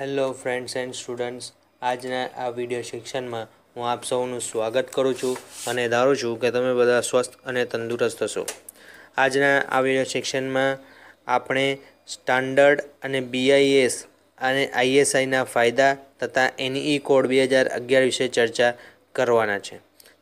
hello friends and students આજના આ video શિક્ષણમાં હું આપ સૌનું સ્વાગત કરું છું અને ધારું છું કે તમે બધા સ્વસ્થ અને તંદુરસ્ત હશો આજના આ વિડીયો શિક્ષણમાં આપણે સ્ટાન્ડર્ડ અને બીઆઈએસ અને આઈએસઆઈના ફાયદા તથા એનઈ કોડ e બે હજાર અગિયાર વિશે ચર્ચા કરવાના છે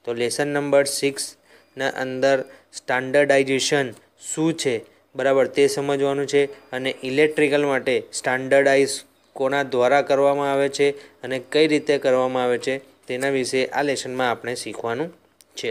તો લેસન નંબર સિક્સના અંદર સ્ટાન્ડર્ડાઇઝેશન શું છે બરાબર તે સમજવાનું છે અને ઇલેક્ટ્રિકલ માટે સ્ટાન્ડર્ડાઇઝ કોના દ્વારા કરવામાં આવે છે અને કઈ રીતે કરવામાં આવે છે તેના વિશે આ લેશનમાં આપણે શીખવાનું છે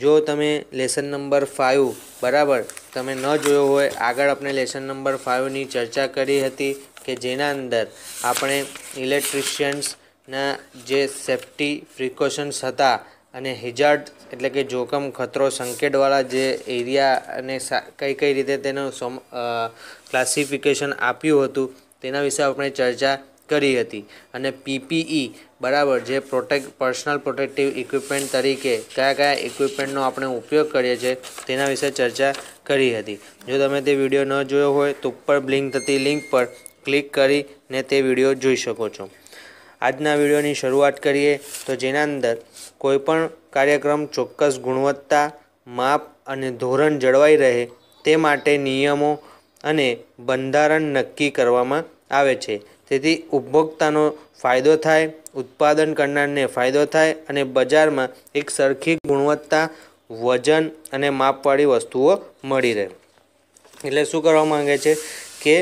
જો તમે લેસન નંબર ફાઇવ બરાબર તમે ન જોયો હોય આગળ આપણે લેસન નંબર ફાઇવની ચર્ચા કરી હતી કે જેના અંદર આપણે ઇલેક્ટ્રિશિયન્સના જે સેફ્ટી પ્રિકોશન્સ હતા અને હિજાર્ડ એટલે કે જોખમ ખતરો સંકેટવાળા જે એરિયા અને કઈ કઈ રીતે તેનો ક્લાસિફિકેશન આપ્યું હતું તેના વિશે આપણે ચર્ચા કરી હતી અને પીપીઈ બરાબર જે પ્રોટેક્ટ પર્સનલ પ્રોટેક્ટિવ ઇક્વિપમેન્ટ તરીકે કયા કયા ઇક્વિપમેન્ટનો આપણે ઉપયોગ કરીએ છીએ તેના વિશે ચર્ચા કરી હતી જો તમે તે વિડીયો ન જોયો હોય તો ઉપર બ્લિંક થતી લિંક પર ક્લિક કરીને તે વિડીયો જોઈ શકો છો આજના વિડીયોની શરૂઆત કરીએ તો જેના અંદર કોઈપણ કાર્યક્રમ ચોક્કસ ગુણવત્તા માપ અને ધોરણ જળવાઈ રહે તે માટે નિયમો અને બંધારણ નક્કી કરવામાં આવે છે તેથી ઉપભોક્તાનો ફાયદો થાય ઉત્પાદન કરનારને ફાયદો થાય અને બજારમાં એક સરખી ગુણવત્તા વજન અને માપવાળી વસ્તુઓ મળી રહે એટલે શું કરવા માંગે છે કે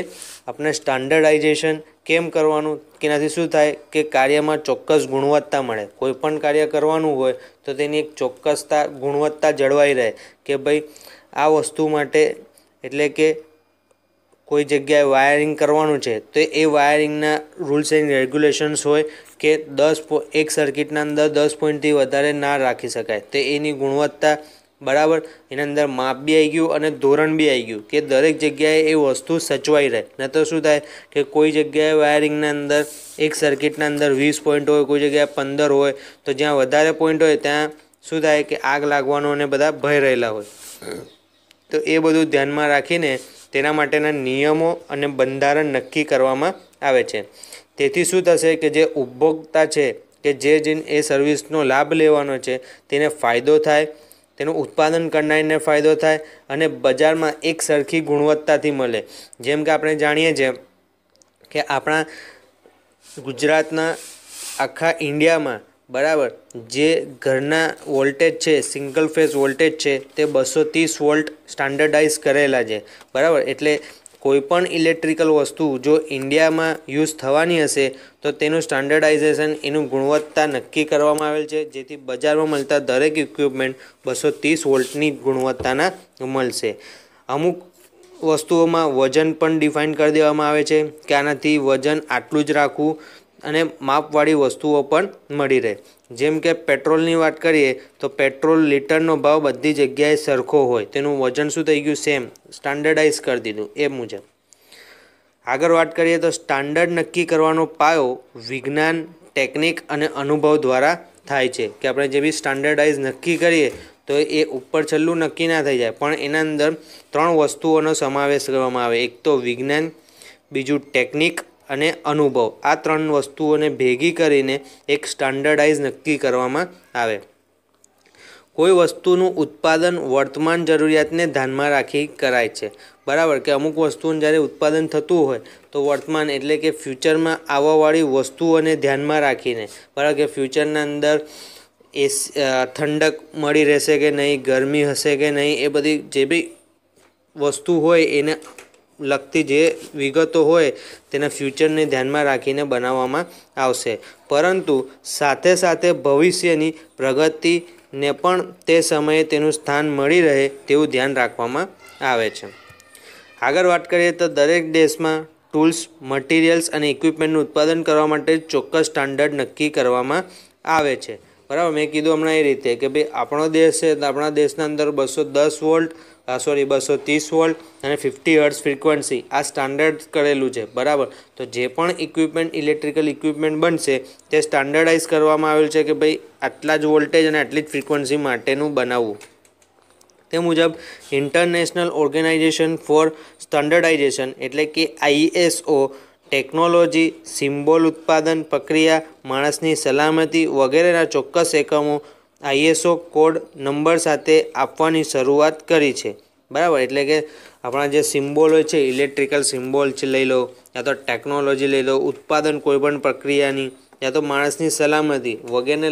આપણે સ્ટાન્ડર્ડાઇઝેશન કેમ કરવાનું કેનાથી શું થાય કે કાર્યમાં ચોક્કસ ગુણવત્તા મળે કોઈપણ કાર્ય કરવાનું હોય તો તેની એક ચોક્કસતા ગુણવત્તા જળવાઈ રહે કે ભાઈ આ વસ્તુ માટે એટલે કે કોઈ જગ્યાએ વાયરિંગ કરવાનું છે તો એ વાયરિંગના રૂલ્સ એન્ડ રેગ્યુલેશન્સ હોય કે દસ એક સર્કિટના અંદર દસ પોઈન્ટથી વધારે ના રાખી શકાય તો એની ગુણવત્તા બરાબર એના અંદર માપ બી આવી ગયું અને ધોરણ બી આવી ગયું કે દરેક જગ્યાએ એ વસ્તુ સચવાઈ રહે ન તો શું થાય કે કોઈ જગ્યાએ વાયરિંગના અંદર એક સર્કિટના અંદર વીસ પોઈન્ટ હોય કોઈ જગ્યાએ પંદર હોય તો જ્યાં વધારે પોઈન્ટ હોય ત્યાં શું થાય કે આગ લાગવાનો અને બધા ભય રહેલા હોય તો એ બધું ધ્યાનમાં રાખીને તેના માટેના નિયમો અને બંધારણ નક્કી કરવામાં આવે છે તેથી શું થશે કે જે ઉપભોક્તા છે કે જે જેને એ સર્વિસનો લાભ લેવાનો છે તેને ફાયદો થાય તેનું ઉત્પાદન કરનારને ફાયદો થાય અને બજારમાં એક સરખી ગુણવત્તાથી મળે જેમ કે આપણે જાણીએ છીએ કે આપણા ગુજરાતના આખા ઇન્ડિયામાં બરાબર જે ઘરના વોલ્ટેજ છે સિંગલ ફેઝ વોલ્ટેજ છે તે બસો ત્રીસ વોલ્ટ સ્ટાન્ડર્ડાઇઝ કરેલા છે બરાબર એટલે કોઈપણ ઇલેક્ટ્રિકલ વસ્તુ જો ઇન્ડિયામાં યુઝ થવાની હશે તો તેનું સ્ટાન્ડર્ડાઇઝેશન એનું ગુણવત્તા નક્કી કરવામાં આવેલ છે જેથી બજારમાં મળતા દરેક ઇક્વિપમેન્ટ બસો ત્રીસ વોલ્ટની ગુણવત્તાના મળશે અમુક વસ્તુઓમાં વજન પણ ડિફાઇન કરી દેવામાં આવે છે કે આનાથી વજન આટલું જ રાખવું અને માપવાળી વસ્તુઓ પણ મળી રહે જેમ કે પેટ્રોલની વાત કરીએ તો પેટ્રોલ લીટરનો ભાવ બધી જગ્યાએ સરખો હોય તેનું વજન શું થઈ ગયું સેમ સ્ટાન્ડર્ડાઇઝ કરી દીધું એ મુજબ આગળ વાત કરીએ તો સ્ટાન્ડર્ડ નક્કી કરવાનો પાયો વિજ્ઞાન ટેકનિક અને અનુભવ દ્વારા થાય છે કે આપણે જે બી સ્ટાન્ડર્ડાઇઝ નક્કી કરીએ તો એ ઉપર છેલ્લું નક્કી ના થઈ જાય પણ એના અંદર ત્રણ વસ્તુઓનો સમાવેશ કરવામાં આવે એક તો વિજ્ઞાન બીજું ટેકનિક અને અનુભવ આ ત્રણ વસ્તુઓને ભેગી કરીને એક સ્ટાન્ડર્ડાઇઝ નક્કી કરવામાં આવે કોઈ વસ્તુનું ઉત્પાદન વર્તમાન જરૂરિયાતને ધ્યાનમાં રાખી કરાય છે બરાબર કે અમુક વસ્તુઓનું જ્યારે ઉત્પાદન થતું હોય તો વર્તમાન એટલે કે ફ્યુચરમાં આવવાવાળી વસ્તુઓને ધ્યાનમાં રાખીને બરાબર કે ફ્યુચરના અંદર એસ ઠંડક મળી રહેશે કે નહીં ગરમી હશે કે નહીં એ બધી જે બી વસ્તુ હોય એને લગતી જે વિગતો હોય તેના ફ્યુચરને ધ્યાનમાં રાખીને બનાવવામાં આવશે પરંતુ સાથે સાથે ભવિષ્યની પ્રગતિને પણ તે સમયે તેનું સ્થાન મળી રહે તેવું ધ્યાન રાખવામાં આવે છે આગળ વાત કરીએ તો દરેક દેશમાં ટૂલ્સ મટીરિયલ્સ અને ઇક્વિપમેન્ટનું ઉત્પાદન કરવા માટે ચોક્કસ સ્ટાન્ડર્ડ નક્કી કરવામાં આવે છે બરાબર મેં કીધું હમણાં એ રીતે કે ભાઈ આપણો દેશ છે તો આપણા દેશના અંદર બસો દસ વોલ્ટ સોરી બસો ત્રીસ વોલ્ટ અને ફિફ્ટી હર્ટ્સ ફ્રીક્વન્સી આ સ્ટાન્ડર્ડ કરેલું છે બરાબર તો જે પણ ઇક્વિપમેન્ટ ઇલેક્ટ્રિકલ ઇક્વિપમેન્ટ બનશે તે સ્ટાન્ડર્ડાઇઝ કરવામાં આવેલ છે કે ભાઈ આટલા જ વોલ્ટેજ અને આટલી જ ફ્રીક્વન્સી માટેનું બનાવવું તે મુજબ ઇન્ટરનેશનલ ઓર્ગેનાઇઝેશન ફોર સ્ટાન્ડર્ડાઇઝેશન એટલે કે આઈએસઓ ટેકનોલોજી સિમ્બોલ ઉત્પાદન પ્રક્રિયા માણસની સલામતી વગેરેના ચોક્કસ એકમો આઈએસઓ કોડ નંબર સાથે આપવાની શરૂઆત કરી છે બરાબર એટલે કે આપણા જે સિમ્બોલ હોય છે ઇલેક્ટ્રિકલ સિમ્બોલ છે લઈ લો યા તો ટેકનોલોજી લઈ લો ઉત્પાદન કોઈપણ પ્રક્રિયાની યા તો માણસની સલામતી વગેરેને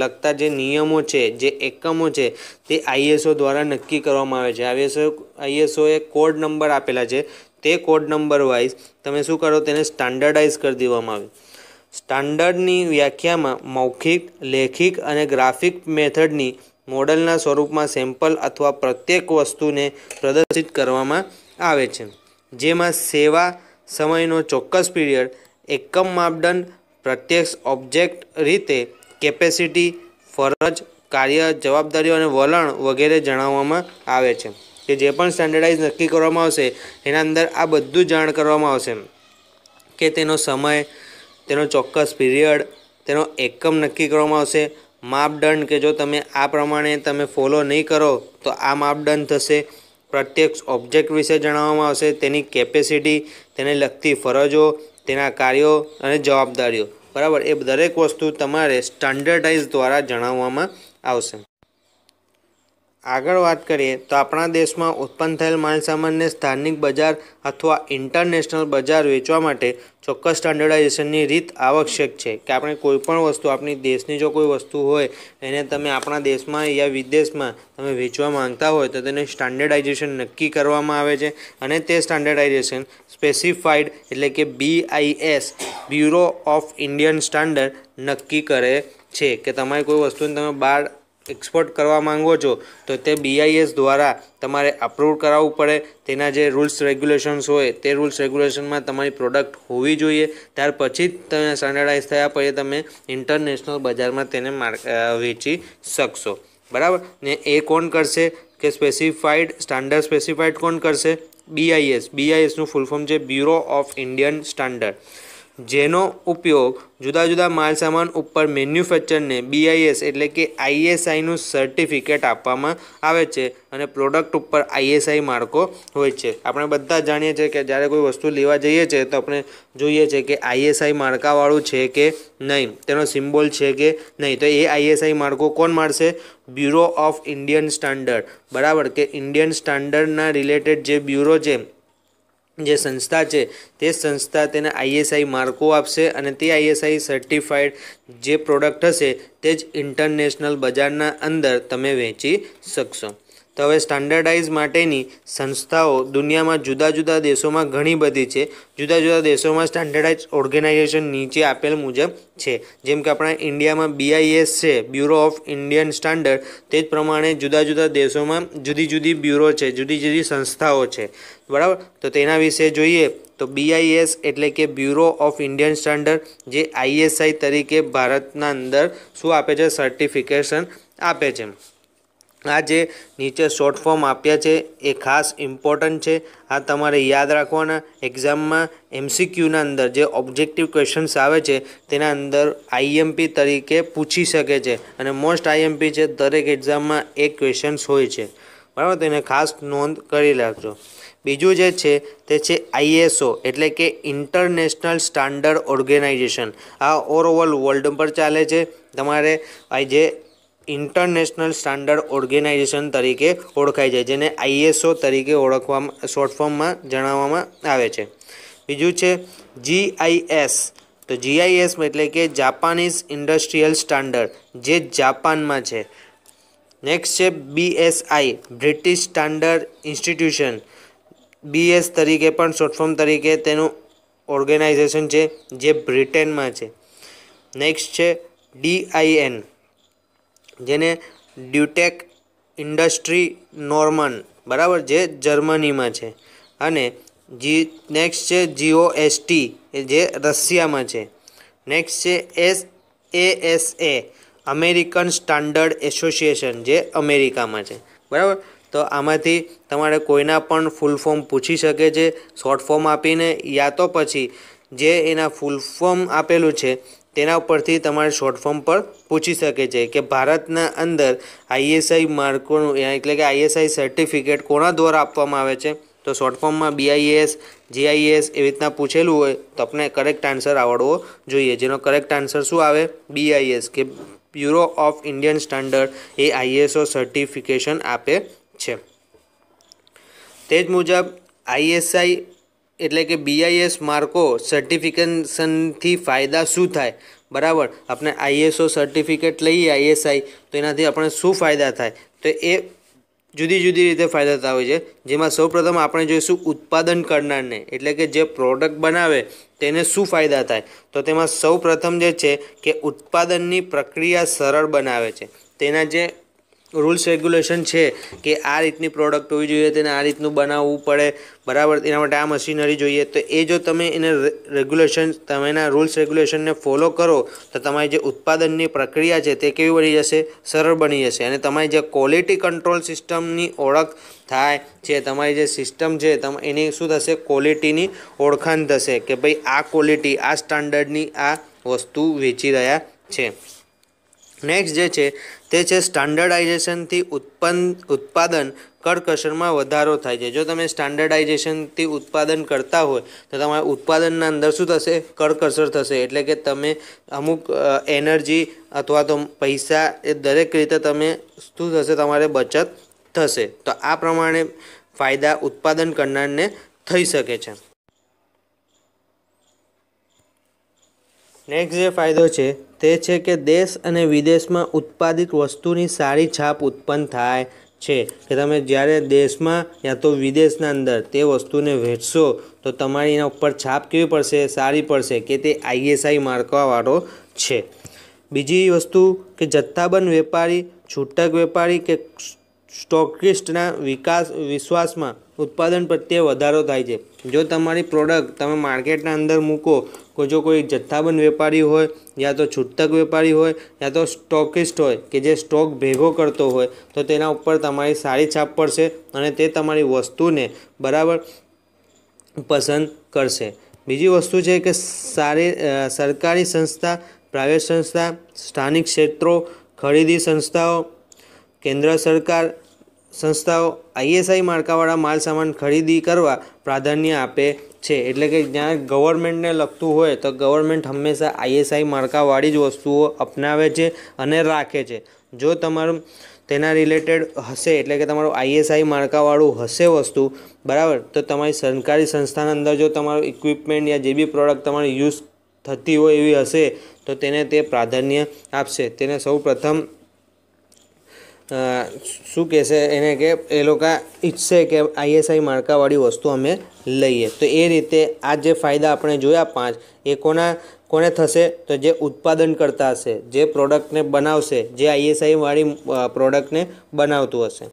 લગતા જે નિયમો છે જે એકમો છે તે આઈએસઓ દ્વારા નક્કી કરવામાં આવે છે આઈએસઓ આઈએસઓએ કોડ નંબર આપેલા છે તે કોડ નંબર વાઇઝ તમે શું કરો તેને સ્ટાન્ડર્ડાઇઝ કરી દેવામાં આવે સ્ટાન્ડર્ડની વ્યાખ્યામાં મૌખિક લેખિક અને ગ્રાફિક મેથડની મોડલના સ્વરૂપમાં સેમ્પલ અથવા પ્રત્યેક વસ્તુને પ્રદર્શિત કરવામાં આવે છે જેમાં સેવા સમયનો ચોક્કસ પીરિયડ એકમ માપદંડ પ્રત્યક્ષ ઓબ્જેક્ટ રીતે કેપેસિટી ફરજ કાર્ય જવાબદારીઓ અને વલણ વગેરે જણાવવામાં આવે છે કે જે પણ સ્ટાન્ડર્ડાઇઝ નક્કી કરવામાં આવશે એના અંદર આ બધું જાણ કરવામાં આવશે કે તેનો સમય તેનો ચોક્કસ પીરિયડ તેનો એકમ નક્કી કરવામાં આવશે માપદંડ કે જો તમે આ પ્રમાણે તમે ફોલો નહીં કરો તો આ માપદંડ થશે પ્રત્યક્ષ ઓબ્જેક્ટ વિશે જણાવવામાં આવશે તેની કેપેસિટી તેને લગતી ફરજો તેના કાર્યો અને જવાબદારીઓ બરાબર એ દરેક વસ્તુ તમારે સ્ટાન્ડર્ડાઇઝ દ્વારા જણાવવામાં આવશે આગળ વાત કરીએ તો આપણા દેશમાં ઉત્પન્ન થયેલ માલસામાનને સ્થાનિક બજાર અથવા ઇન્ટરનેશનલ બજાર વેચવા માટે ચોક્કસ સ્ટાન્ડર્ડાઇઝેશનની રીત આવશ્યક છે કે આપણે કોઈપણ વસ્તુ આપણી દેશની જો કોઈ વસ્તુ હોય એને તમે આપણા દેશમાં યા વિદેશમાં તમે વેચવા માંગતા હોય તો તેને સ્ટાન્ડર્ડાઇઝેશન નક્કી કરવામાં આવે છે અને તે સ્ટાન્ડર્ડાઇઝેશન સ્પેસિફાઈડ એટલે કે BIS bureau of Indian standard નક્કી કરે છે કે તમારી કોઈ વસ્તુને તમે બહાર એક્સપોર્ટ કરવા માંગો છો તો તે બીઆઈએસ દ્વારા તમારે અપ્રૂવ કરાવવું પડે તેના જે રૂલ્સ રેગ્યુલેશન્સ હોય તે રૂલ્સ રેગ્યુલેશનમાં તમારી પ્રોડક્ટ હોવી જોઈએ ત્યાર પછી જ તમે સ્ટાન્ડર્ડાઇઝ થયા પછી તમે ઇન્ટરનેશનલ બજારમાં તેને વેચી શકશો બરાબર ને એ કોણ કરશે કે સ્પેસિફાઈડ સ્ટાન્ડર્ડ સ્પેસિફાઈડ કોણ કરશે બીઆઈએસ બીઆઈએસનું ફૂલ ફોર્મ છે બ્યુરો ઓફ ઇન્ડિયન સ્ટાન્ડર્ડ જેનો ઉપયોગ જુદા જુદા માલસામાન ઉપર મેન્યુફેક્ચરને બીઆઈએસ એટલે કે આઈએસઆઈનું સર્ટિફિકેટ આપવામાં આવે છે અને પ્રોડક્ટ ઉપર આઈએસઆઈ માર્કો હોય છે આપણે બધા જાણીએ છીએ કે જ્યારે કોઈ વસ્તુ લેવા જઈએ છીએ તો આપણે જોઈએ છે કે આઈએસઆઈ માર્કાવાળું છે કે નહીં તેનો સિમ્બોલ છે કે નહીં તો એ આઈએસઆઈ માર્કો કોણ મારશે બ્યુરો ઓફ ઇન્ડિયન સ્ટાન્ડર્ડ બરાબર કે ઇન્ડિયન સ્ટાન્ડર્ડના રિલેટેડ જે બ્યુરો છે જે સંસ્થા છે તે સંસ્થા તેને આઈએસઆઈ માર્કો આપશે અને તે આઈએસઆઈ સર્ટિફાઈડ જે પ્રોડક્ટ હશે તે જ ઇન્ટરનેશનલ બજારના અંદર તમે વેચી શકશો તો હવે સ્ટાન્ડર્ડાઇઝ માટેની સંસ્થાઓ દુનિયામાં જુદા જુદા દેશોમાં ઘણી બધી છે જુદા જુદા દેશોમાં સ્ટાન્ડર્ડાઇઝ ઓર્ગેનાઇઝેશન નીચે આપેલ મુજબ છે જેમ કે આપણા ઇન્ડિયામાં બીઆઈએસ છે બ્યુરો ઓફ ઇન્ડિયન સ્ટાન્ડર્ડ તે જ પ્રમાણે જુદા જુદા દેશોમાં જુદી જુદી બ્યુરો છે જુદી જુદી સંસ્થાઓ છે બરાબર તો તેના વિશે જોઈએ તો બીઆઈએસ એટલે કે બ્યુરો ઓફ ઇન્ડિયન સ્ટાન્ડર્ડ જે આઈએસઆઈ તરીકે ભારતના અંદર શું આપે છે સર્ટિફિકેશન આપે છે આ જે નીચે શોર્ટ ફોર્મ આપ્યા છે એ ખાસ ઇમ્પોર્ટન્ટ છે આ તમારે યાદ રાખવાના એક્ઝામમાં એમસીક્યુના અંદર જે ઓબ્જેક્ટિવ ક્વેશ્ચન્સ આવે છે તેના અંદર આઈએમપી તરીકે પૂછી શકે છે અને મોસ્ટ આઈએમપી છે દરેક એક્ઝામમાં એક ક્વેશ્ચન્સ હોય છે બરાબર તેને ખાસ નોંધ કરી રાખજો બીજું જે છે તે છે આઈએસઓ એટલે કે ઇન્ટરનેશનલ સ્ટાન્ડર્ડ ઓર્ગેનાઇઝેશન આ ઓલ વર્લ્ડ પર ચાલે છે તમારે આ જે ઇન્ટરનેશનલ સ્ટાન્ડર્ડ ઓર્ગેનાઇઝેશન તરીકે ઓળખાય છે જેને આઈએસઓ તરીકે ઓળખવામાં શોર્ટ જણાવવામાં આવે છે બીજું છે જીઆઈએસ તો જીઆઈએસ એટલે કે જાપાનીઝ ઇન્ડસ્ટ્રીયલ સ્ટાન્ડર્ડ જે જાપાનમાં છે નેક્સ્ટ છે BSI British standard institution BS તરીકે પણ શોર્ટફોર્મ તરીકે તેનું ઓર્ગેનાઇઝેશન છે જે બ્રિટેનમાં છે નેક્સ્ટ છે ડીઆઈએન જેને ડ્યુટેક ઇન્ડસ્ટ્રી નોર્મન બરાબર જે જર્મનીમાં છે અને જી નેક્સ્ટ છે જીઓ એસટી એ જે રશિયામાં છે નેક્સ્ટ છે S A S A American standard association જે અમેરિકામાં છે બરાબર તો આમાંથી તમારે કોઈના પણ ફૂલ ફોર્મ પૂછી શકે છે શોર્ટ ફોર્મ આપીને યા તો પછી જે એના ફૂલ ફોર્મ આપેલું છે તેના ઉપરથી તમારે શોર્ટ ફોર્મ પર પૂછી શકે છે કે ભારતના અંદર આઈએસઆઈ માર્કોનું એટલે કે આઈએસઆઈ સર્ટિફિકેટ કોના દ્વારા આપવામાં આવે છે તો શોર્ટ ફોર્મમાં બીઆઈએસ જીઆઈએસ એવી રીતના પૂછેલું હોય તો આપણે કરેક્ટ આન્સર આવડવો જોઈએ જેનો કરેક્ટ આન્સર શું આવે બીઆઈએસ કે બ્યુરો ઓફ ઇન્ડિયન સ્ટાન્ડર્ડ એ આઈએસઓ સર્ટિફિકેશન આપે છે તે જ મુજબ આઈએસઆઈ એટલે કે બીઆઈએસ માર્કો સર્ટિફિકેશનથી ફાયદા શું થાય બરાબર આપણે આઈએસઓ સર્ટિફિકેટ લઈએ આઈએસઆઈ તો એનાથી આપણે શું ફાયદા થાય તો એ જુદી જુદી રીતે ફાયદા થતા હોય છે જેમાં સૌ પ્રથમ આપણે જોઈશું ઉત્પાદન કરનારને એટલે કે જે પ્રોડક્ટ બનાવે તેને શું ફાયદા થાય તો તેમાં સૌપ્રથમ જે છે કે ઉત્પાદનની પ્રક્રિયા સરળ બનાવે છે તેના જે રૂલ્સ રેગ્યુલેશન છે કે આ રીતની પ્રોડક્ટ હોવી જોઈએ તેને આ રીતનું બનાવવું પડે બરાબર એના માટે આ મશીનરી જોઈએ તો એ જો તમે એને રેગ્યુલેશન તમે એના રૂલ્સ રેગ્યુલેશનને ફોલો કરો તો તમારી જે ઉત્પાદનની પ્રક્રિયા છે તે કેવી બની જશે સરળ બની જશે અને તમારી જે ક્વોલિટી કંટ્રોલ સિસ્ટમની ઓળખ થાય છે તમારી જે સિસ્ટમ છે તમે એની શું થશે ક્વોલિટીની ઓળખાણ થશે કે ભાઈ આ ક્વોલિટી આ સ્ટાન્ડર્ડની આ વસ્તુ વેચી રહ્યા છે નેક્સ્ટ જે છે તે છે સ્ટાન્ડર્ડાઇઝેશનથી ઉત્પન્ન ઉત્પાદન કરકસરમાં વધારો થાય છે જો તમે સ્ટાન્ડર્ડાઇઝેશનથી ઉત્પાદન કરતા હોય તો તમારા ઉત્પાદનના અંદર શું થશે કરકસર થશે એટલે કે તમે અમુક એનર્જી અથવા તો પૈસા એ દરેક રીતે તમે શું થશે તમારે બચત થશે તો આ પ્રમાણે ફાયદા ઉત્પાદન કરનારને થઈ શકે છે નેક્સ્ટ જે ફાયદો છે તે છે કે દેશ અને વિદેશમાં ઉત્પાદિત વસ્તુની સારી છાપ ઉત્પન્ન થાય છે કે તમે જ્યારે દેશમાં યા તો વિદેશના અંદર તે વસ્તુને વેચશો તો તમારી એના ઉપર છાપ કેવી પડશે સારી પડશે કે તે આઈએસઆઈ માર્કવાવાળો છે બીજી વસ્તુ કે જથ્થાબંધ વેપારી છૂટક વેપારી કે સ્ટોકિસ્ટના વિકાસ વિશ્વાસમાં ઉત્પાદન પ્રત્યે વધારો થાય છે જો તમારી પ્રોડક્ટ તમે માર્કેટના અંદર મૂકો કે જો કોઈ જથ્થાબંધ વેપારી હોય યા તો છૂટક વેપારી હોય યા તો સ્ટોકિસ્ટ હોય કે જે સ્ટોક ભેગો કરતો હોય તો તેના ઉપર તમારી સારી છાપ પડશે અને તે તમારી વસ્તુને બરાબર પસંદ કરશે બીજી વસ્તુ છે કે સારી સરકારી સંસ્થા પ્રાઇવેટ સંસ્થા સ્થાનિક ક્ષેત્રો ખરીદી સંસ્થાઓ કેન્દ્ર સરકાર સંસ્થાઓ આઈએસઆઈ માળખાવાળા માલસામાન ખરીદી કરવા પ્રાધાન્ય આપે છે એટલે કે જ્યાં ગવર્મેન્ટને લગતું હોય તો ગવર્મેન્ટ હંમેશા આઈએસઆઈ માળખાવાળી જ વસ્તુઓ અપનાવે છે અને રાખે છે જો તમારું તેના રિલેટેડ હશે એટલે કે તમારું આઈએસઆઈ માળખાવાળું હશે વસ્તુ બરાબર તો તમારી સરકારી સંસ્થાના અંદર જો તમારું ઇક્વિપમેન્ટ યા જે બી પ્રોડક્ટ તમારી યુઝ થતી હોય એવી હશે તો તેને તે પ્રાધાન્ય આપશે તેને સૌ પ્રથમ શું કહેશે એને કે એ લોકો ઈચ્છશે કે આઈએસઆઈ માળખાવાળી વસ્તુ અમે લઈએ તો એ રીતે આ જે ફાયદા આપણે જોયા પાંચ એ કોના કોને થશે તો જે ઉત્પાદન કરતા હશે જે પ્રોડક્ટને બનાવશે જે આઈએસઆઈવાળી પ્રોડક્ટને બનાવતું હશે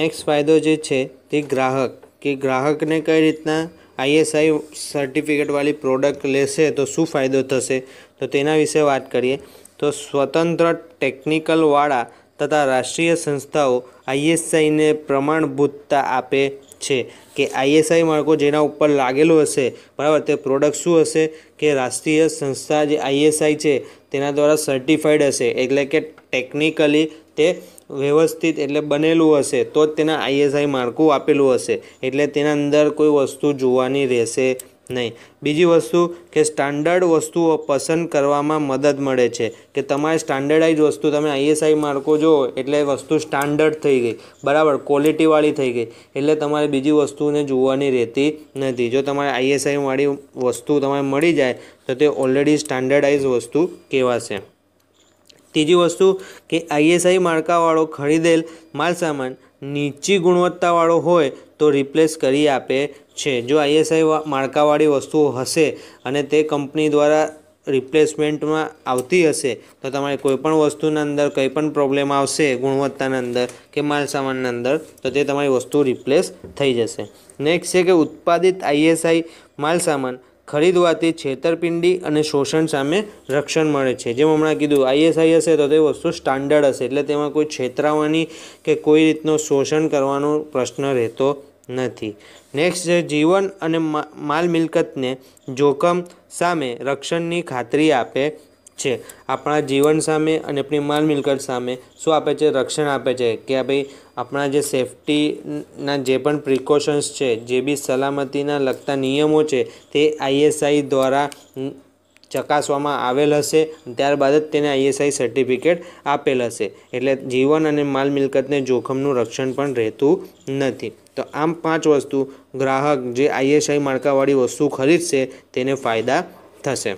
નેક્સ્ટ ફાયદો જે છે તે ગ્રાહક કે ગ્રાહકને કઈ રીતના આઈએસઆઈ સર્ટિફિકેટવાળી પ્રોડક્ટ લેશે તો શું ફાયદો થશે તો તેના વિશે વાત કરીએ તો સ્વતંત્ર ટેકનિકલવાળા તથા રાષ્ટ્રીય સંસ્થાઓ આઈએસઆઈને પ્રમાણભૂતતા આપે છે કે આઈએસઆઈ માળખું જેના ઉપર લાગેલું હશે બરાબર તે પ્રોડક્ટ શું હશે કે રાષ્ટ્રીય સંસ્થા જે આઈએસઆઈ છે તેના દ્વારા સર્ટિફાઈડ હશે એટલે કે ટેકનિકલી તે વ્યવસ્થિત એટલે બનેલું હશે તો જ તેના આઈએસઆઈ માળખું આપેલું હશે એટલે તેના અંદર કોઈ વસ્તુ જોવાની રહેશે નહીં બીજી વસ્તુ કે સ્ટાન્ડર્ડ વસ્તુઓ પસંદ કરવામાં મદદ મળે છે કે તમારે સ્ટાન્ડર્ડાઇઝ વસ્તુ તમે આઈએસઆઈ માર્કો જો એટલે વસ્તુ સ્ટાન્ડર્ડ થઈ ગઈ બરાબર ક્વોલિટીવાળી થઈ ગઈ એટલે તમારે બીજી વસ્તુને જોવાની રહેતી નથી જો તમારે આઈએસઆઈવાળી વસ્તુ તમારે મળી જાય તો તે ઓલરેડી સ્ટાન્ડર્ડાઇઝ વસ્તુ કહેવાશે ત્રીજી વસ્તુ કે આઈએસઆઈ માળકાવાળો ખરીદેલ માલસામાન નીચી ગુણવત્તાવાળો હોય તો રિપ્લેસ કરી આપે છે જો આઈએસઆઈ માળખાવાળી વસ્તુઓ હશે અને તે કંપની દ્વારા રિપ્લેસમેન્ટમાં આવતી હશે તો તમારે કોઈપણ વસ્તુના અંદર કંઈ પણ પ્રોબ્લેમ આવશે ગુણવત્તાના અંદર કે માલસામાનના અંદર તો તે તમારી વસ્તુ રિપ્લેસ થઈ જશે નેક્સ્ટ છે કે ઉત્પાદિત આઈએસઆઈ માલસામાન ખરીદવાથી છેતરપિંડી અને શોષણ સામે રક્ષણ મળે છે જેમ હમણાં કીધું આઈએસઆઈ હશે તો તે વસ્તુ સ્ટાન્ડર્ડ હશે એટલે તેમાં કોઈ છેતરાવાની કે કોઈ રીતનું શોષણ કરવાનો પ્રશ્ન રહેતો નથી નેક્સ્ટ છે જીવન અને માલ મિલકતને જોખમ સામે રક્ષણની ખાતરી આપે છે આપણા જીવન સામે અને આપણી માલ મિલકત સામે શું આપે છે રક્ષણ આપે છે કે ભાઈ આપણા જે સેફટીના જે પણ પ્રિકોશન્સ છે જે બી સલામતીના લગતા નિયમો છે તે આઈએસઆઈ દ્વારા ચકાસવામાં આવેલ હશે ત્યારબાદ જ તેને આઈએસઆઈ સર્ટિફિકેટ આપેલ હશે એટલે જીવન અને માલ મિલકતને જોખમનું રક્ષણ પણ રહેતું નથી તો આમ પાંચ વસ્તુ ગ્રાહક જે આઈએસઆઈ માળખાવાળી વસ્તુ ખરીદશે તેને ફાયદા થશે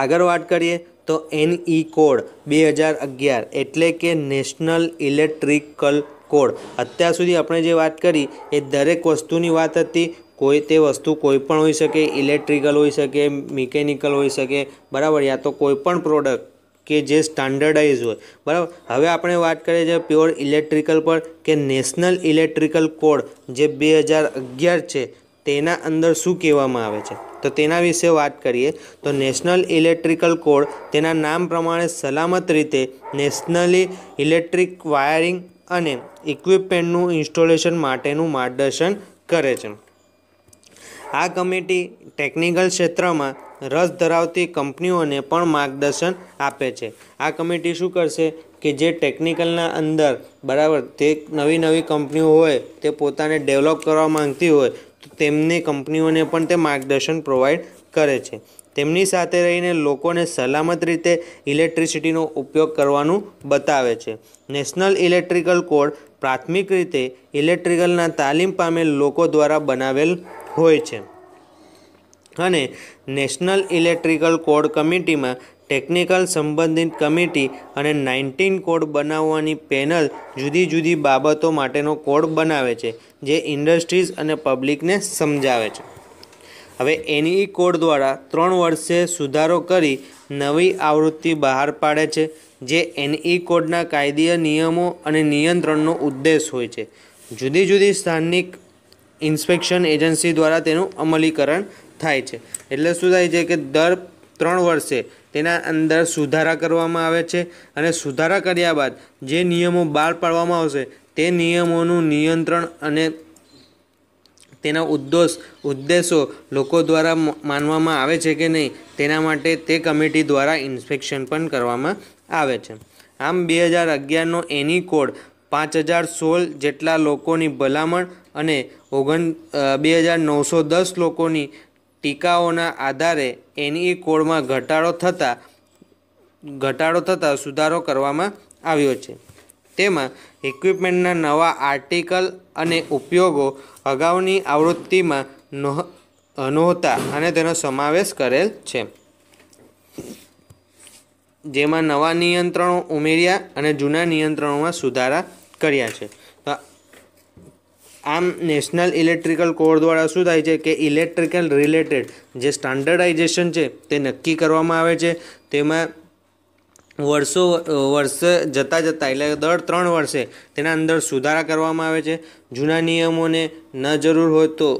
આગળ વાત કરીએ તો એનઈ કોડ બે હજાર અગિયાર એટલે કે નેશનલ ઇલેક્ટ્રિકલ કોડ અત્યાર સુધી આપણે જે વાત કરી એ દરેક વસ્તુની વાત હતી કોઈ તે વસ્તુ કોઈ પણ હોઈ શકે ઇલેક્ટ્રિકલ હોઈ શકે મિકેનિકલ હોઈ શકે બરાબર યા તો કોઈ પણ પ્રોડક્ટ કે જે સ્ટાન્ડર્ડાઇઝ હોય બરાબર હવે આપણે વાત કરીએ છીએ પ્યોર ઇલેક્ટ્રિકલ પર કે નેશનલ ઇલેક્ટ્રિકલ કોડ જે બે હજાર અગિયાર છે તેના અંદર શું કહેવામાં આવે છે તો તેના વિશે વાત કરીએ તો નેશનલ ઇલેક્ટ્રિકલ કોડ તેના નામ પ્રમાણે સલામત રીતે નેશનલી ઇલેક્ટ્રિક વાયરિંગ અને ઇક્વિપમેન્ટનું ઇન્સ્ટોલેશન માટેનું માર્ગદર્શન કરે છે આ કમિટી ટેકનિકલ ક્ષેત્રમાં રસ ધરાવતી કંપનીઓને પણ માર્ગદર્શન આપે છે આ કમિટી શું કરશે કે જે ટેકનિકલના અંદર બરાબર તે નવી નવી કંપનીઓ હોય તે પોતાને ડેવલપ કરવા માંગતી હોય તો તેમની કંપનીઓને પણ તે માર્ગદર્શન પ્રોવાઈડ કરે છે તેમની સાથે રહીને લોકોને સલામત રીતે ઇલેક્ટ્રિસિટીનો ઉપયોગ કરવાનું બતાવે છે નેશનલ ઇલેક્ટ્રિકલ કોડ પ્રાથમિક રીતે ઇલેક્ટ્રિકલના તાલીમ પામેલ લોકો દ્વારા બનાવેલ હોય છે અને નેશનલ ઇલેક્ટ્રિકલ કોડ કમિટીમાં ટેકનિકલ સંબંધિત કમિટી અને નાઇન્ટીન કોડ બનાવવાની પેનલ જુદી જુદી બાબતો માટેનો કોડ બનાવે છે જે ઇન્ડસ્ટ્રીઝ અને પબ્લિકને સમજાવે છે હવે એનઈ કોડ દ્વારા ત્રણ વર્ષે સુધારો કરી નવી આવૃત્તિ બહાર પાડે છે જે એનઈ કોડના કાયદીય નિયમો અને નિયંત્રણનો ઉદ્દેશ હોય છે જુદી જુદી સ્થાનિક ઇન્સ્પેક્શન એજન્સી દ્વારા તેનું અમલીકરણ થાય છે એટલે શું થાય છે કે દર ત્રણ વર્ષે તેના અંદર સુધારા કરવામાં આવે છે અને સુધારા કર્યા બાદ જે નિયમો બહાર પાડવામાં આવશે તે નિયમોનું નિયંત્રણ અને તેના ઉદ્દેશ ઉદ્દેશો લોકો દ્વારા માનવામાં આવે છે કે નહીં તેના માટે તે કમિટી દ્વારા ઇન્સ્પેક્શન પણ કરવામાં આવે છે આમ બે હજાર અગિયારનો એની કોડ પાંચ હજાર સોળ જેટલા લોકોની ભલામણ અને ઓગણ બે હજાર નવસો દસ લોકોની ટીકાઓના આધારે એનઈ કોડમાં ઘટાડો થતાં ઘટાડો થતાં સુધારો કરવામાં આવ્યો છે તેમાં ઇક્વિપમેન્ટના નવા આર્ટિકલ અને ઉપયોગો અગાઉની આવૃત્તિમાં નહોતા અને તેનો સમાવેશ કરેલ છે જેમાં નવા નિયંત્રણો ઉમેર્યા અને જૂના નિયંત્રણોમાં સુધારા કર્યા છે તો આમ નેશનલ ઇલેક્ટ્રિકલ કોડ દ્વારા શું થાય છે કે ઇલેક્ટ્રિકલ રિલેટેડ જે સ્ટાન્ડર્ડાઇઝેશન છે તે નક્કી કરવામાં આવે છે તેમાં વર્ષો વર્ષે જતાં જતાં એટલે દર ત્રણ વર્ષે તેના અંદર સુધારા કરવામાં આવે છે જૂના નિયમોને ન જરૂર હોય તો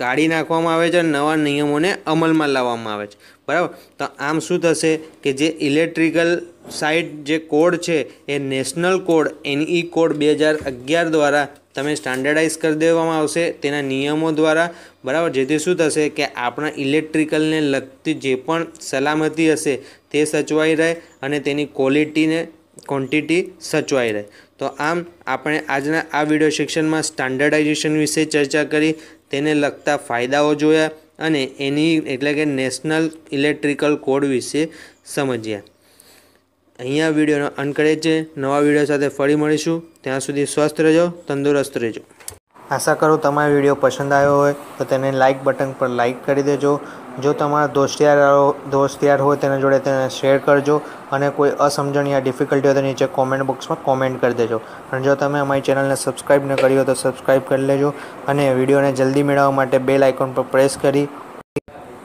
કાઢી નાખવામાં આવે છે અને નવા નિયમોને અમલમાં લાવવામાં આવે છે બરાબર તો આમ શું થશે કે જે ઇલેક્ટ્રિકલ સાઇટ જે કોડ છે એ નેશનલ કોડ એનઈ કોડ બે હજાર અગિયાર દ્વારા તમે સ્ટાન્ડર્ડાઇઝ કરી દેવામાં આવશે તેના નિયમો દ્વારા બરાબર જેથી શું થશે કે આપણા ઇલેક્ટ્રિકલને લગતી જે પણ સલામતી હશે તે સચવાઈ રહે અને તેની ક્વોલિટીને ક્વોન્ટિટી સચવાઈ રહે તો આમ આપણે આજના આ વિડીયો શિક્ષણમાં સ્ટાન્ડર્ડાઇઝેશન વિશે ચર્ચા કરી તેને લગતા ફાયદાઓ જોયા અને એની એટલે કે નેશનલ ઇલેક્ટ્રિકલ કોડ વિશે સમજ્યા અહીંયા વિડીયોનો અંત કરે છે નવા વિડીયો સાથે ફરી મળીશું ત્યાં સુધી સ્વસ્થ રહેજો તંદુરસ્ત રહેજો આશા કરું તમારો વિડીયો પસંદ આવ્યો હોય તો તેને લાઇક બટન પર લાઇક કરી દેજો જો તમારા દોસ્ત યાર હોય તેના જોડે તેને શેર કરજો અને કોઈ અસમજણ યા ડિફિકલ્ટી હોય તો નીચે કોમેન્ટ બોક્સમાં કોમેન્ટ કરી દેજો અને જો તમે અમારી ચેનલને સબસ્ક્રાઈબ ન કરી હોય તો સબસ્ક્રાઈબ કરી લેજો અને વિડીયોને જલ્દી મેળવવા માટે બેલ આઇકોન પર પ્રેસ કરી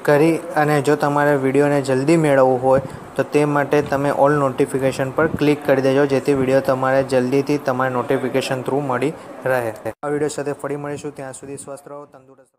કરી અને જો તમારે વિડીયોને જલ્દી મેળવવું હોય તો તે માટે તમે ઓલ નોટિફિકેશન પર ક્લિક કરી દેજો જેથી વિડીયો તમારે જલ્દીથી તમારે નોટિફિકેશન થ્રુ મળી રહે આ વિડીયો સાથે ફરી મળીશું ત્યાં સુધી સ્વસ્થ રહો તંદુરસ્ત